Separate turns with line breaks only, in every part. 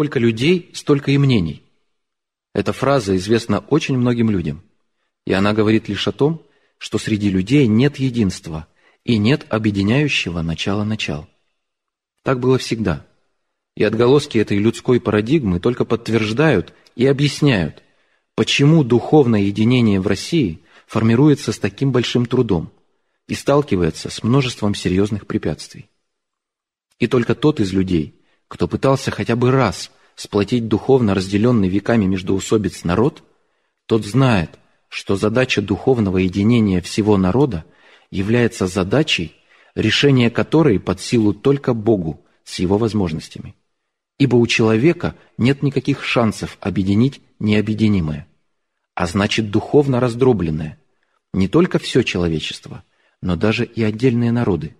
Сколько людей, столько и мнений. Эта фраза известна очень многим людям, и она говорит лишь о том, что среди людей нет единства и нет объединяющего начала начал. Так было всегда. И отголоски этой людской парадигмы только подтверждают и объясняют, почему духовное единение в России формируется с таким большим трудом и сталкивается с множеством серьезных препятствий. И только тот из людей – кто пытался хотя бы раз сплотить духовно разделенный веками междоусобиц народ, тот знает, что задача духовного единения всего народа является задачей, решение которой под силу только Богу с его возможностями. Ибо у человека нет никаких шансов объединить необъединимое, а значит духовно раздробленное, не только все человечество, но даже и отдельные народы –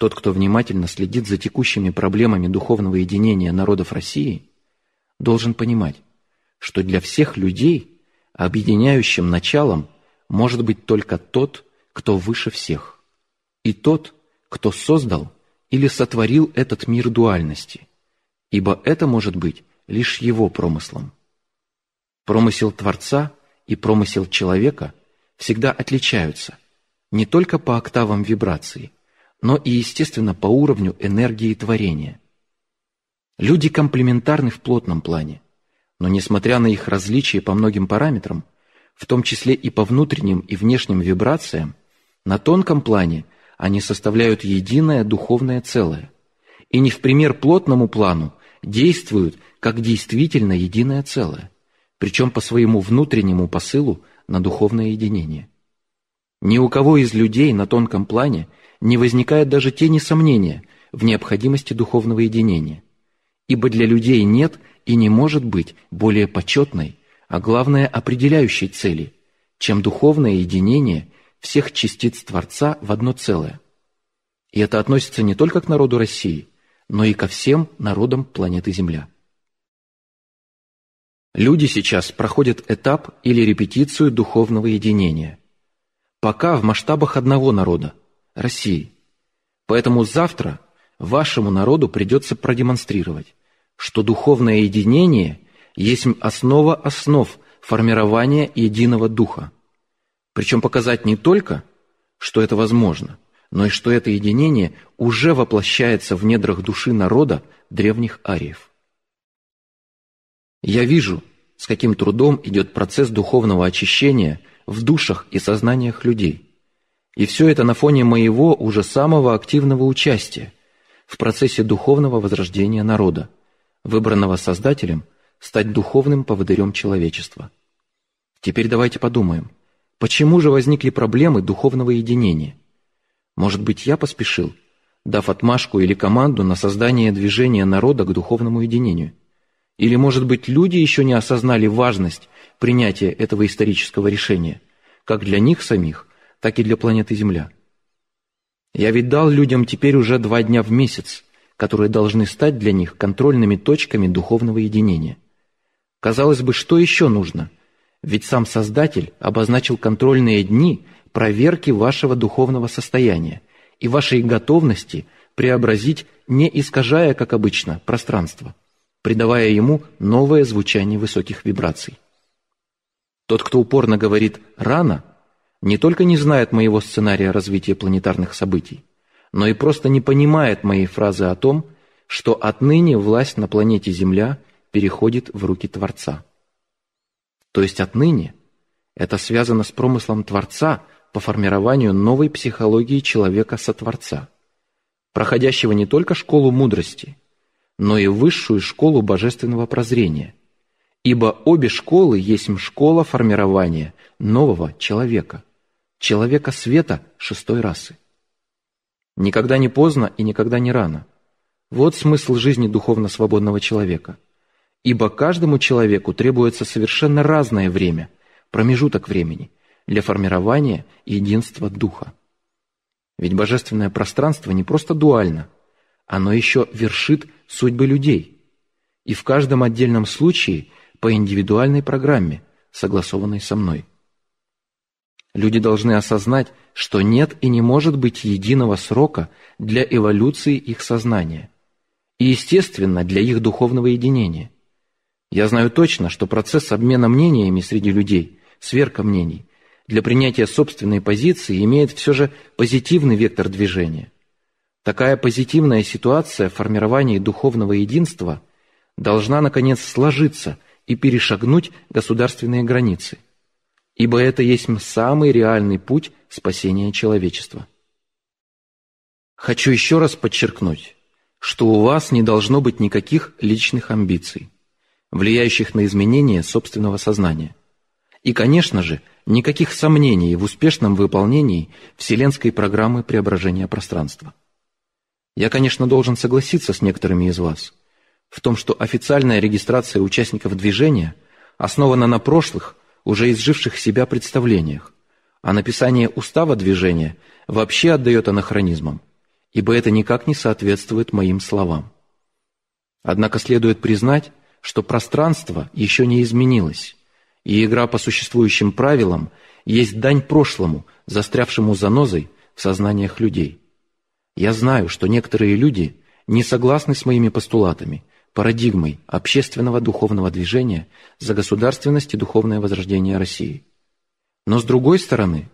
тот, кто внимательно следит за текущими проблемами духовного единения народов России, должен понимать, что для всех людей объединяющим началом может быть только тот, кто выше всех, и тот, кто создал или сотворил этот мир дуальности, ибо это может быть лишь его промыслом. Промысел Творца и промысел человека всегда отличаются не только по октавам вибрации – но и, естественно, по уровню энергии творения. Люди комплементарны в плотном плане, но несмотря на их различия по многим параметрам, в том числе и по внутренним и внешним вибрациям, на тонком плане они составляют единое духовное целое и не в пример плотному плану действуют как действительно единое целое, причем по своему внутреннему посылу на духовное единение. Ни у кого из людей на тонком плане – не возникает даже тени сомнения в необходимости духовного единения, ибо для людей нет и не может быть более почетной, а главное определяющей цели, чем духовное единение всех частиц Творца в одно целое. И это относится не только к народу России, но и ко всем народам планеты Земля. Люди сейчас проходят этап или репетицию духовного единения. Пока в масштабах одного народа, России. Поэтому завтра вашему народу придется продемонстрировать, что духовное единение есть основа основ формирования единого духа. Причем показать не только, что это возможно, но и что это единение уже воплощается в недрах души народа древних ариев. Я вижу, с каким трудом идет процесс духовного очищения в душах и сознаниях людей – и все это на фоне моего уже самого активного участия в процессе духовного возрождения народа, выбранного Создателем стать духовным поводырем человечества. Теперь давайте подумаем, почему же возникли проблемы духовного единения? Может быть, я поспешил, дав отмашку или команду на создание движения народа к духовному единению? Или, может быть, люди еще не осознали важность принятия этого исторического решения, как для них самих, так и для планеты Земля. Я ведь дал людям теперь уже два дня в месяц, которые должны стать для них контрольными точками духовного единения. Казалось бы, что еще нужно? Ведь сам Создатель обозначил контрольные дни проверки вашего духовного состояния и вашей готовности преобразить, не искажая, как обычно, пространство, придавая ему новое звучание высоких вибраций. Тот, кто упорно говорит «рано», не только не знает моего сценария развития планетарных событий, но и просто не понимает моей фразы о том, что отныне власть на планете Земля переходит в руки Творца. То есть отныне это связано с промыслом Творца по формированию новой психологии человека-сотворца, проходящего не только школу мудрости, но и высшую школу божественного прозрения, ибо обе школы есть школа формирования нового человека – человека света шестой расы. Никогда не поздно и никогда не рано. Вот смысл жизни духовно свободного человека. Ибо каждому человеку требуется совершенно разное время, промежуток времени, для формирования единства духа. Ведь божественное пространство не просто дуально, оно еще вершит судьбы людей. И в каждом отдельном случае по индивидуальной программе, согласованной со мной. Люди должны осознать, что нет и не может быть единого срока для эволюции их сознания и, естественно, для их духовного единения. Я знаю точно, что процесс обмена мнениями среди людей, сверка мнений, для принятия собственной позиции имеет все же позитивный вектор движения. Такая позитивная ситуация в формировании духовного единства должна, наконец, сложиться и перешагнуть государственные границы – ибо это есть самый реальный путь спасения человечества. Хочу еще раз подчеркнуть, что у вас не должно быть никаких личных амбиций, влияющих на изменение собственного сознания. И, конечно же, никаких сомнений в успешном выполнении Вселенской программы преображения пространства. Я, конечно, должен согласиться с некоторыми из вас в том, что официальная регистрация участников движения основана на прошлых уже изживших себя представлениях, а написание устава движения вообще отдает анахронизмам, ибо это никак не соответствует моим словам. Однако следует признать, что пространство еще не изменилось, и игра по существующим правилам есть дань прошлому, застрявшему занозой в сознаниях людей. Я знаю, что некоторые люди не согласны с моими постулатами – парадигмой общественного духовного движения за государственность и духовное возрождение России. Но с другой стороны,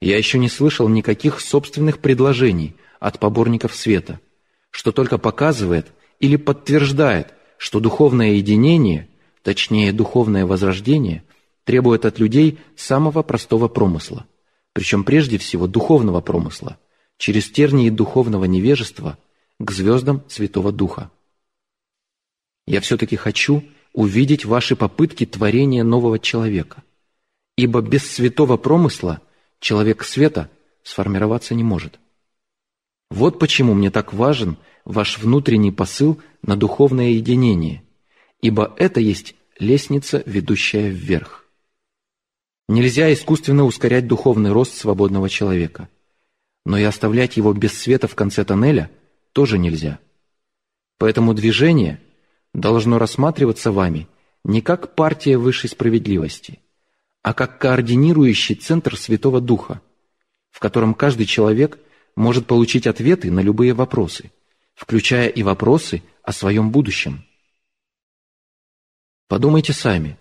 я еще не слышал никаких собственных предложений от поборников света, что только показывает или подтверждает, что духовное единение, точнее духовное возрождение, требует от людей самого простого промысла, причем прежде всего духовного промысла, через тернии духовного невежества к звездам Святого Духа. Я все-таки хочу увидеть ваши попытки творения нового человека. Ибо без святого промысла человек света сформироваться не может. Вот почему мне так важен ваш внутренний посыл на духовное единение, ибо это есть лестница, ведущая вверх. Нельзя искусственно ускорять духовный рост свободного человека. Но и оставлять его без света в конце тоннеля тоже нельзя. Поэтому движение должно рассматриваться вами не как партия высшей справедливости, а как координирующий центр Святого Духа, в котором каждый человек может получить ответы на любые вопросы, включая и вопросы о своем будущем. Подумайте сами.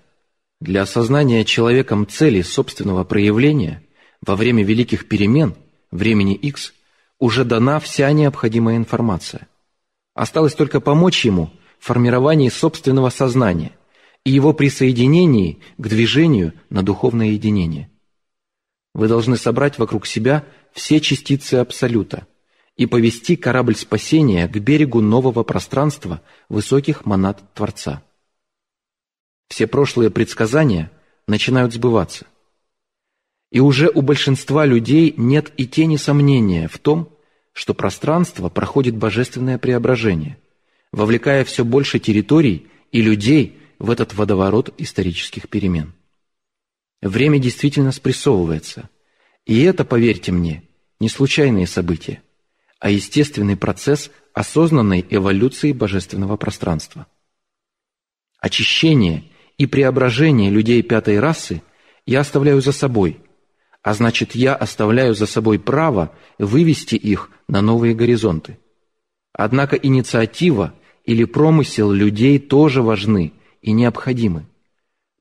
Для осознания человеком цели собственного проявления во время великих перемен, времени X, уже дана вся необходимая информация. Осталось только помочь ему – формировании собственного сознания и его присоединении к движению на духовное единение. Вы должны собрать вокруг себя все частицы Абсолюта и повести корабль спасения к берегу нового пространства высоких монад Творца. Все прошлые предсказания начинают сбываться. И уже у большинства людей нет и тени сомнения в том, что пространство проходит божественное преображение – вовлекая все больше территорий и людей в этот водоворот исторических перемен. Время действительно спрессовывается. И это, поверьте мне, не случайные события, а естественный процесс осознанной эволюции божественного пространства. Очищение и преображение людей пятой расы я оставляю за собой, а значит, я оставляю за собой право вывести их на новые горизонты. Однако инициатива или промысел людей тоже важны и необходимы,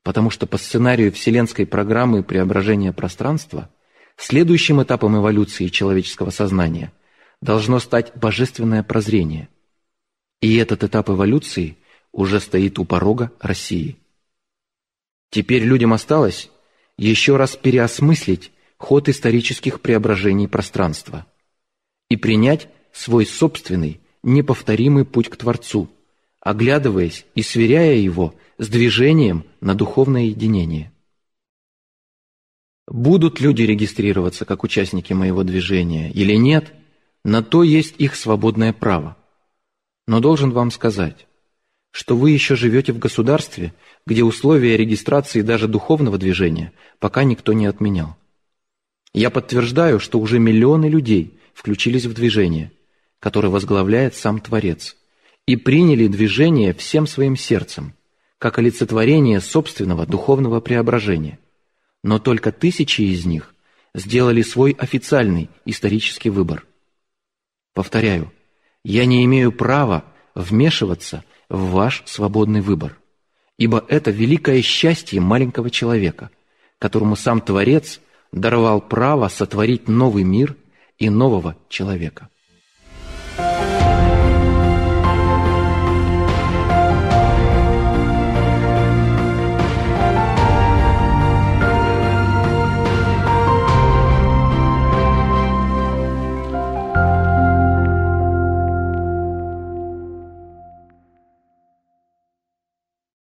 потому что по сценарию Вселенской программы преображения пространства следующим этапом эволюции человеческого сознания должно стать божественное прозрение. И этот этап эволюции уже стоит у порога России. Теперь людям осталось еще раз переосмыслить ход исторических преображений пространства и принять свой собственный неповторимый путь к Творцу, оглядываясь и сверяя его с движением на духовное единение. Будут люди регистрироваться как участники моего движения или нет, на то есть их свободное право. Но должен вам сказать, что вы еще живете в государстве, где условия регистрации даже духовного движения пока никто не отменял. Я подтверждаю, что уже миллионы людей включились в движение, который возглавляет сам Творец, и приняли движение всем своим сердцем, как олицетворение собственного духовного преображения. Но только тысячи из них сделали свой официальный исторический выбор. Повторяю, я не имею права вмешиваться в ваш свободный выбор, ибо это великое счастье маленького человека, которому сам Творец даровал право сотворить новый мир и нового человека. Bye.